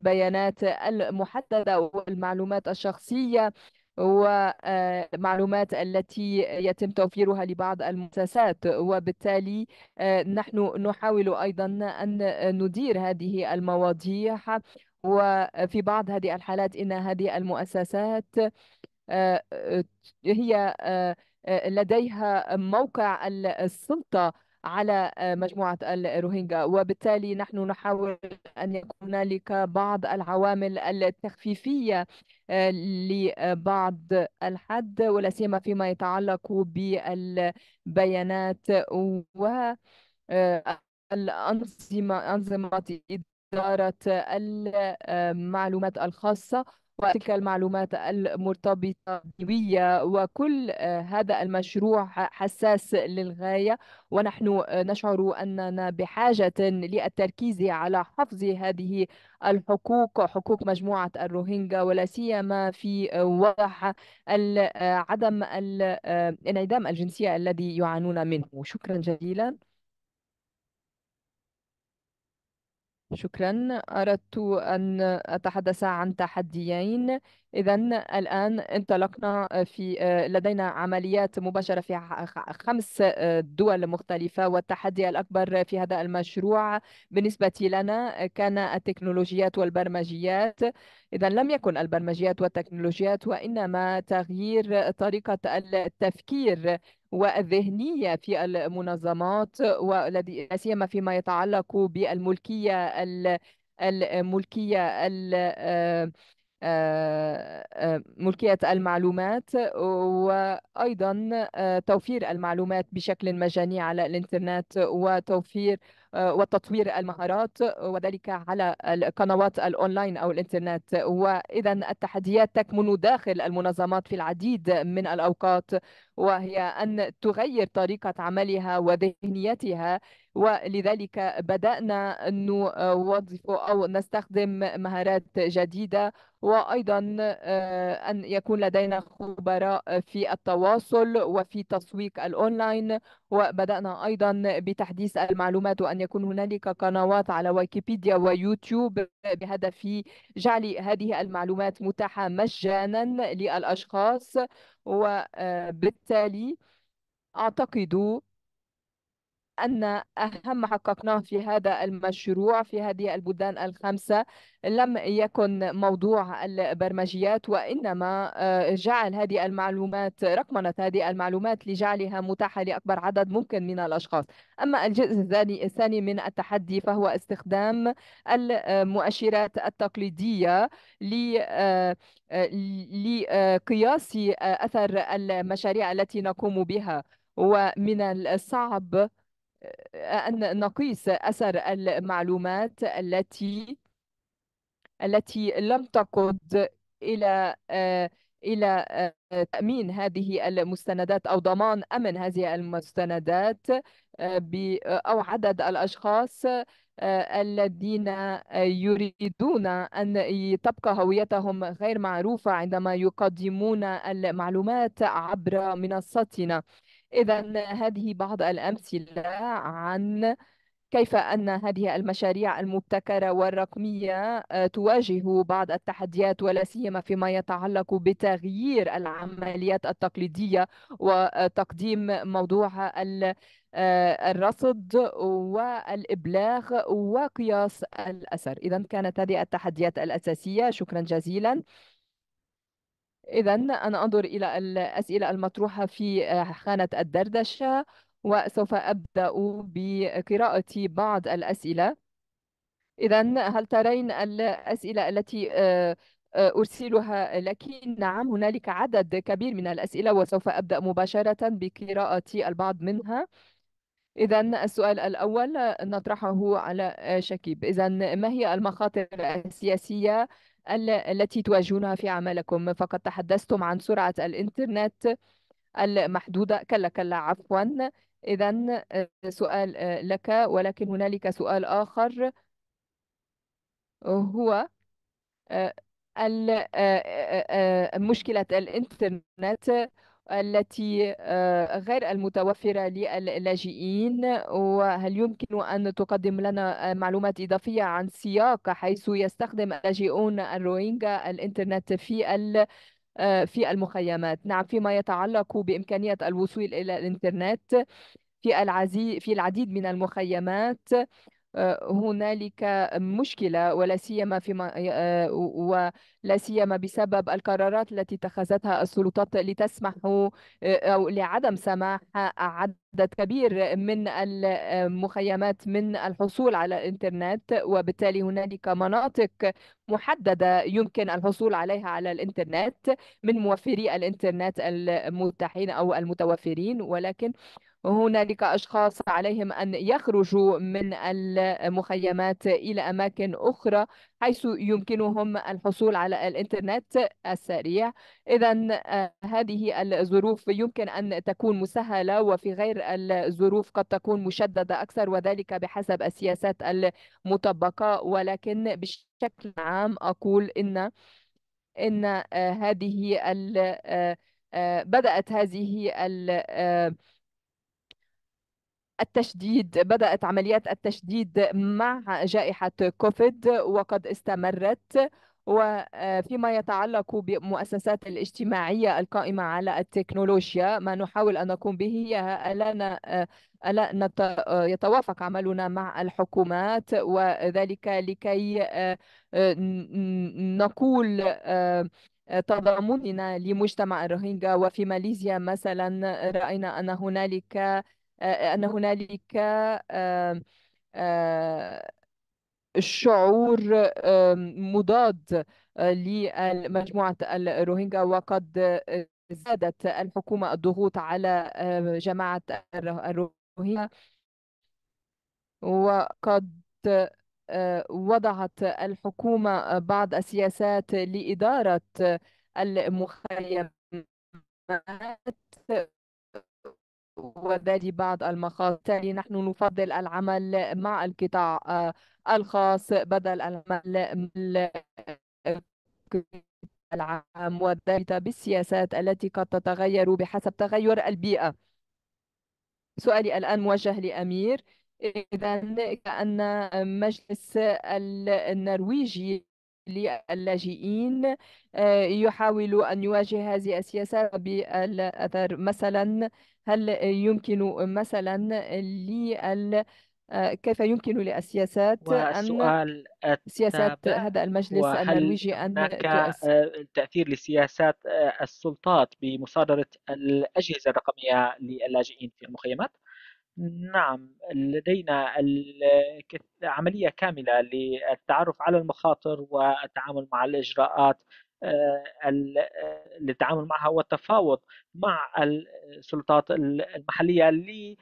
بيانات المحددة والمعلومات الشخصية ومعلومات آه، التي يتم توفيرها لبعض المؤسسات وبالتالي آه، نحن نحاول أيضا أن ندير هذه المواضيع وفي بعض هذه الحالات إن هذه المؤسسات آه، هي لديها موقع السلطة على مجموعة الروهينجا وبالتالي نحن نحاول أن يكون هنالك بعض العوامل التخفيفية آه، لبعض الحد ولا سيما فيما يتعلق بالبيانات و آه، الأنظمة أنظمة إدارة المعلومات الخاصة وتلك المعلومات المرتبطة بوية وكل آه، هذا المشروع حساس للغاية ونحن آه، نشعر أننا بحاجة للتركيز على حفظ هذه الحقوق حقوق مجموعة الروهينجا ولا سيما في آه، وضع عدم انعدام الجنسية الذي يعانون منه شكرا جزيلا شكرا أردت أن أتحدث عن تحديين إذا الآن انطلقنا في آه، لدينا عمليات مباشرة في خمس آه، دول مختلفة والتحدي الأكبر في هذا المشروع بالنسبة لنا كان التكنولوجيات والبرمجيات إذا لم يكن البرمجيات والتكنولوجيات وإنما تغيير طريقة التفكير والذهنية في المنظمات والذي لا سيما فيما يتعلق بالملكية الملكية آه، آه، آه، ملكية المعلومات وأيضا توفير المعلومات بشكل مجاني على الإنترنت وتوفير وتطوير المهارات وذلك على القنوات الأونلاين أو الإنترنت وإذا التحديات تكمن داخل المنظمات في العديد من الأوقات وهي أن تغير طريقة عملها وذهنيتها ولذلك بدأنا نوظف أو نستخدم مهارات جديدة وأيضا آه، أن يكون لدينا خبراء في التواصل وفي تسويق الأونلاين وبدأنا أيضا بتحديث المعلومات وأن يكون هنالك قنوات على ويكيبيديا ويوتيوب بهدف جعل هذه المعلومات متاحة مجانا للأشخاص وبالتالي أعتقد أن أهم ما حققناه في هذا المشروع في هذه البلدان الخمسة لم يكن موضوع البرمجيات وإنما آه، جعل هذه المعلومات رقمنة هذه المعلومات لجعلها متاحة لأكبر عدد ممكن من الأشخاص أما الجزء الثاني من التحدي فهو استخدام المؤشرات التقليدية آه، آه، لقياس أثر المشاريع التي نقوم بها ومن الصعب أن نقيس أثر المعلومات التي التي لم تقود إلى آه، إلى آه، تأمين هذه المستندات أو ضمان أمن هذه المستندات آه، أو عدد الأشخاص الذين يريدون أن تبقى هويتهم غير معروفة عندما يقدمون المعلومات عبر منصتنا إذا هذه بعض الأمثلة عن كيف أن هذه المشاريع المبتكرة والرقمية آه، تواجه بعض التحديات ولا سيما فيما يتعلق بتغيير العمليات التقليدية وتقديم موضوع آه، الرصد والإبلاغ وقياس الأثر إذا كانت هذه التحديات الأساسية شكرا جزيلا إذا أنا أنظر إلى الأسئلة المطروحة في آه، خانة الدردشة وسوف أبدأ بقراءة بعض الأسئلة إذا هل ترين الأسئلة التي آه، آه، أرسلها لك نعم هنالك عدد كبير من الأسئلة وسوف أبدأ مباشرة بقراءة البعض منها إذا السؤال الأول نطرحه على شكيب إذا ما هي المخاطر السياسية التي تواجهونها في عملكم فقد تحدثتم عن سرعة الإنترنت المحدودة كلا كلا عفوا إذا آه، سؤال آه، لك ولكن هنالك سؤال آخر هو آه، مشكلة الإنترنت التي آه، غير المتوفرة للاجئين وهل يمكن أن تقدم لنا آه، معلومات إضافية عن سياق حيث يستخدم اللاجئون الروينجا الإنترنت في آه، في المخيمات نعم فيما يتعلق بإمكانية الوصول إلى الإنترنت في العزي في العديد من المخيمات هنالك مشكلة ولا سيما فيما آه، ولا سيما بسبب القرارات التي اتخذتها السلطات لتسمح آه، أو لعدم سماح عدد كبير من المخيمات من الحصول على الإنترنت وبالتالي هنالك مناطق محددة يمكن الحصول عليها على الإنترنت من موفري الإنترنت المتاحين أو المتوفرين ولكن هنالك أشخاص عليهم أن يخرجوا من المخيمات إلى أماكن أخرى حيث يمكنهم الحصول على الإنترنت السريع إذا آه، هذه الظروف يمكن أن تكون مسهلة وفي غير الظروف قد تكون مشددة أكثر وذلك بحسب السياسات المطبقة ولكن بشكل عام أقول إن إن آه، هذه آه، بدأت هذه التشديد بدأت عمليات التشديد مع جائحة كوفيد وقد استمرت وفيما آه، يتعلق بمؤسسات الاجتماعية القائمة على التكنولوجيا ما نحاول أن نقوم به هي ألا آه، ألا آه، يتوافق عملنا مع الحكومات وذلك لكي نقول تضامننا لمجتمع الروهينجا وفي ماليزيا مثلا رأينا أن هنالك آه، آه، أن هنالك آه، شعور مضاد لمجموعة الروهينجا وقد زادت الحكومة الضغوط على جماعة الروهينجا وقد وضعت الحكومة بعض السياسات لإدارة المخيمات وذلك بعض المخاطر نحن نفضل العمل مع القطاع آه، الخاص بدل العمل العام وذلك بالسياسات التي قد تتغير بحسب تغير البيئة سؤالي الآن موجه لأمير إذا كأن مجلس النرويجي للاجئين آه، يحاول أن يواجه هذه السياسة بالأثر مثلا هل يمكن مثلا لل آه، كيف يمكن للسياسات أن سياسات هذا المجلس النرويجي أن هناك آه، تأثير لسياسات السلطات بمصادرة الأجهزة الرقمية للاجئين في المخيمات؟ نعم، لدينا عملية كاملة للتعرف على المخاطر والتعامل مع الإجراءات آه، للتعامل معها والتفاوض مع السلطات المحلية لل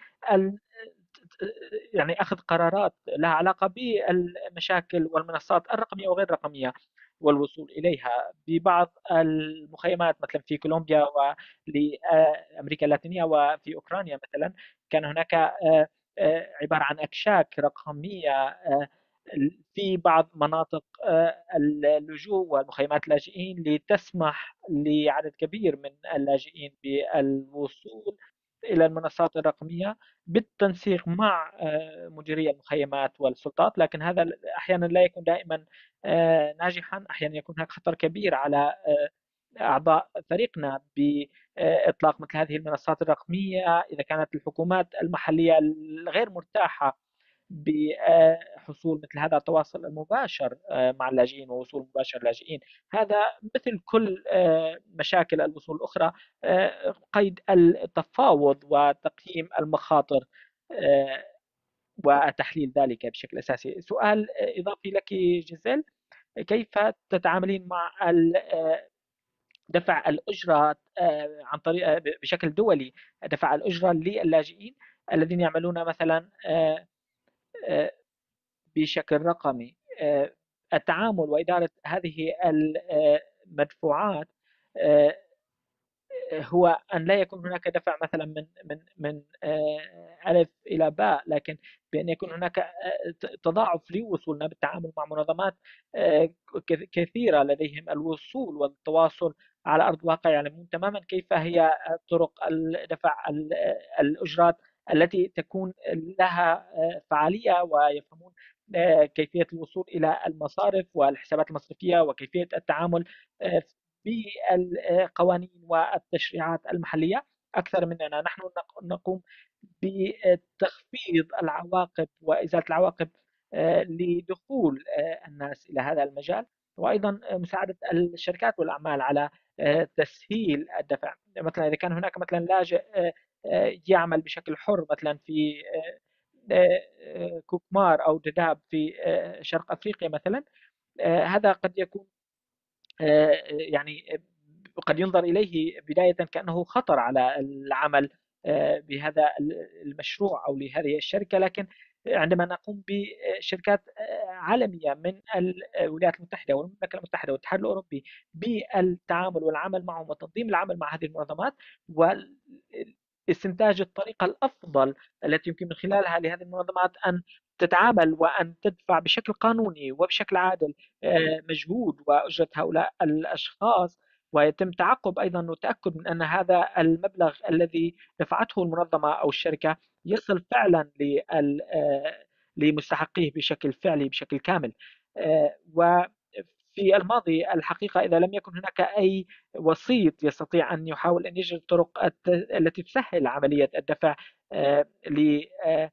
يعني أخذ قرارات لها علاقة بالمشاكل والمنصات الرقمية وغير الرقمية. والوصول إليها ببعض المخيمات مثلا في كولومبيا ولأمريكا اللاتينية وفي أوكرانيا مثلا كان هناك آه، آه، عبارة عن أكشاك رقمية آه، في بعض مناطق اللجوء والمخيمات اللاجئين لتسمح لعدد كبير من اللاجئين بالوصول الى المنصات الرقميه بالتنسيق مع آه، مديري المخيمات والسلطات لكن هذا احيانا لا يكون دائما آه، ناجحا احيانا يكون هناك خطر كبير على آه، اعضاء فريقنا باطلاق مثل هذه المنصات الرقميه اذا كانت الحكومات المحليه غير مرتاحه بحصول مثل هذا التواصل المباشر آه، مع اللاجئين ووصول مباشر للاجئين هذا مثل كل آه، مشاكل الوصول الأخرى آه، قيد التفاوض وتقييم المخاطر وتحليل ذلك بشكل أساسي سؤال إضافي لك جزيل كيف تتعاملين مع دفع الأجرة عن طريق بشكل دولي دفع الأجرة للاجئين الذين يعملون مثلا آه، بشكل رقمي آه، التعامل وإدارة هذه المدفوعات آه، هو أن لا يكون هناك دفع مثلا من من من ألف إلى باء لكن بأن يكون هناك تضاعف لوصولنا بالتعامل مع منظمات كثيرة لديهم الوصول والتواصل على أرض الواقع يعلمون يعني تماما كيف هي طرق الدفع الأجرات التي تكون لها آه، فعاليه ويفهمون آه، كيفيه الوصول الى المصارف والحسابات المصرفيه وكيفيه التعامل بالقوانين آه، والتشريعات المحليه اكثر مننا نحن نقوم بتخفيض العواقب وازاله العواقب لدخول الناس الى هذا المجال وايضا مساعده الشركات والاعمال على تسهيل الدفع مثلا اذا كان هناك مثلا لاجئ يعمل بشكل حر مثلا في آه، آه، كوكمار او دداب في آه، شرق افريقيا مثلا هذا قد يكون يعني قد ينظر اليه بدايه كانه خطر على العمل بهذا المشروع او لهذه الشركه لكن عندما نقوم بشركات عالميه من الولايات المتحده والمملكه المتحده والاتحاد الاوروبي بالتعامل والعمل معهم وتنظيم العمل مع هذه المنظمات استنتاج الطريقة الأفضل التي يمكن من خلالها لهذه المنظمات أن تتعامل وأن تدفع بشكل قانوني وبشكل عادل آه، مجهود وأجرة هؤلاء الأشخاص ويتم تعقب أيضا والتأكد من أن هذا المبلغ الذي دفعته المنظمة أو الشركة يصل فعلا آه، لمستحقيه بشكل فعلي بشكل كامل آه، و في الماضي الحقيقة إذا لم يكن هناك أي وسيط يستطيع أن يحاول أن يجد الطرق التي تسهل عملية الدفع آه، آه،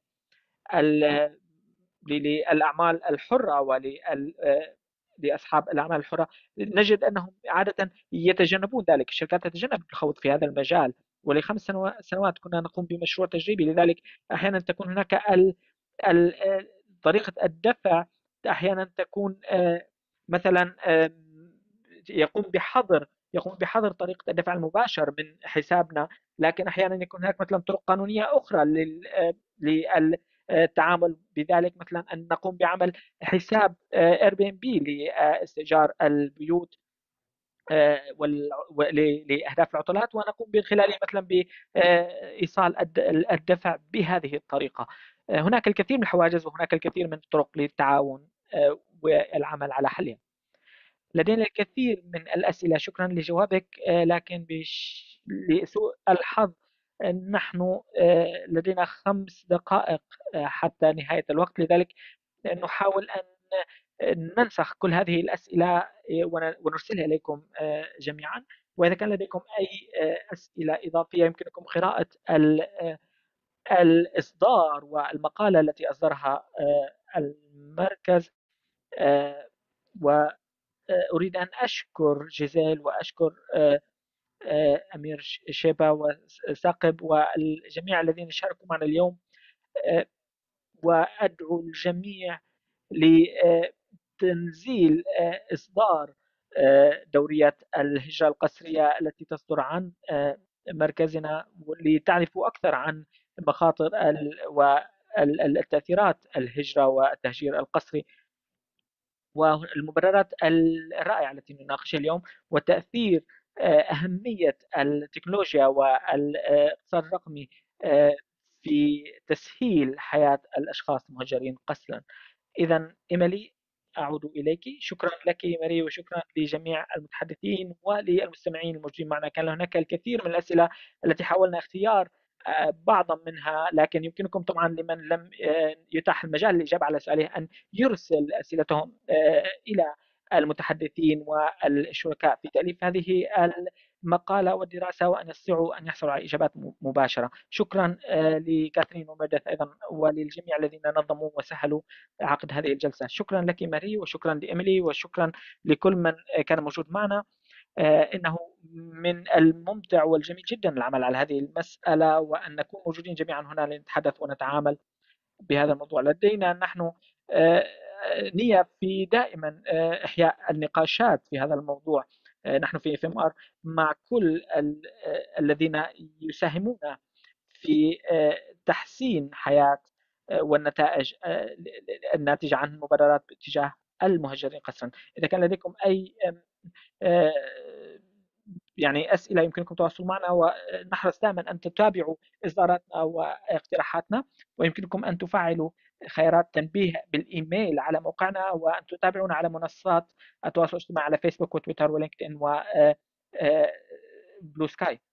للأعمال الحرة ولل آه، لاصحاب الاعمال الحره نجد انهم عاده يتجنبون ذلك الشركات تتجنب الخوض في هذا المجال ولخمس سنوات كنا نقوم بمشروع تجريبي لذلك احيانا تكون هناك طريقه الدفع احيانا تكون مثلا يقوم بحظر يقوم بحظر طريقة الدفع المباشر من حسابنا لكن أحيانا يكون هناك مثلا طرق قانونية أخرى للتعامل آه، آه، بذلك مثلا أن نقوم بعمل حساب آه، Airbnb لاستئجار البيوت لأهداف العطلات ونقوم من خلاله مثلا بإيصال الدفع بهذه الطريقة هناك الكثير من الحواجز وهناك الكثير من الطرق للتعاون والعمل على حلها لدينا الكثير من الأسئلة شكرا لجوابك آه، لكن بش... لسوء الحظ آه، نحن آه، لدينا خمس دقائق حتى نهاية الوقت لذلك نحاول أن ننسخ كل هذه الأسئلة ونرسلها إليكم جميعا وإذا كان لديكم أي أسئلة إضافية يمكنكم قراءة الإصدار والمقالة التي أصدرها المركز آه، وأريد آه، أن أشكر جيزيل وأشكر آه، أمير شيبا وساقب والجميع الذين شاركوا معنا اليوم وأدعو الجميع لتنزيل إصدار دورية الهجرة القسرية التي تصدر عن مركزنا لتعرفوا أكثر عن مخاطر والتأثيرات الهجرة والتهجير القسري والمبررات الرائعة التي نناقشها اليوم وتأثير آه، أهمية التكنولوجيا والاقتصاد الرقمي آه، في تسهيل حياة الأشخاص المهجرين قسرا إذا إيميلي أعود إليك شكرا لك ماري وشكرا لجميع المتحدثين وللمستمعين الموجودين معنا كان هناك الكثير من الأسئلة التي حاولنا اختيار بعضا منها لكن يمكنكم طبعا لمن لم آه، يتاح المجال للإجابة على سؤاله أن يرسل أسئلتهم آه، إلى المتحدثين والشركاء في تأليف هذه المقالة والدراسة وأن يستطيعوا أن يحصلوا على إجابات مباشرة شكرا آه، لكاثرين وميردث أيضا وللجميع الذين نظموا وسهلوا عقد هذه الجلسة شكرا لك ماري وشكرا لاميلي وشكرا لكل من كان موجود معنا إنه من الممتع والجميل جدا العمل على هذه المسألة وأن نكون موجودين جميعا هنا لنتحدث ونتعامل بهذا الموضوع لدينا نحن آه، نية في دائما آه، إحياء النقاشات في هذا الموضوع آه، نحن في اف ام ار مع كل الذين يساهمون في تحسين حياه والنتائج الناتجه عن المبادرات باتجاه المهجرين قسرا اذا كان لديكم اي يعني اسئله يمكنكم التواصل معنا ونحرص دائما ان تتابعوا اصداراتنا واقتراحاتنا ويمكنكم ان تفعلوا خيارات تنبيه بالايميل على موقعنا وان تتابعونا على منصات التواصل الاجتماعي على فيسبوك وتويتر ولينكدين وبلو و آه، آه، سكاي